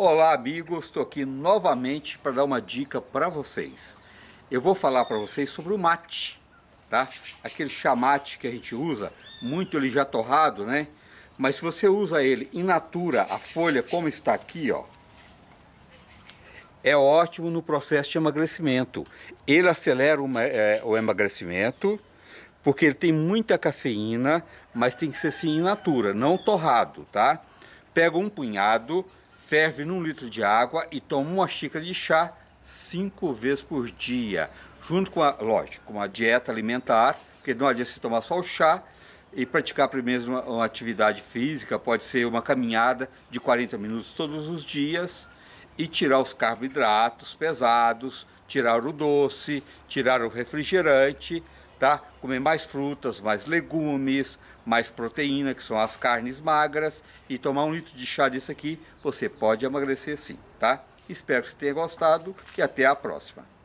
Olá amigos, estou aqui novamente para dar uma dica para vocês. Eu vou falar para vocês sobre o mate, tá? Aquele chamate que a gente usa, muito ele já torrado, né? Mas se você usa ele in natura, a folha como está aqui, ó, é ótimo no processo de emagrecimento. Ele acelera é, o emagrecimento, porque ele tem muita cafeína, mas tem que ser sim in natura, não torrado, tá? Pega um punhado, ferve num litro de água e toma uma xícara de chá cinco vezes por dia, junto com a, lógico, com a dieta alimentar, porque não adianta você tomar só o chá e praticar primeiro uma, uma atividade física, pode ser uma caminhada de 40 minutos todos os dias e tirar os carboidratos pesados, tirar o doce, tirar o refrigerante, tá? Comer mais frutas, mais legumes, mais proteína, que são as carnes magras, e tomar um litro de chá disso aqui, você pode emagrecer sim, tá? Espero que você tenha gostado e até a próxima.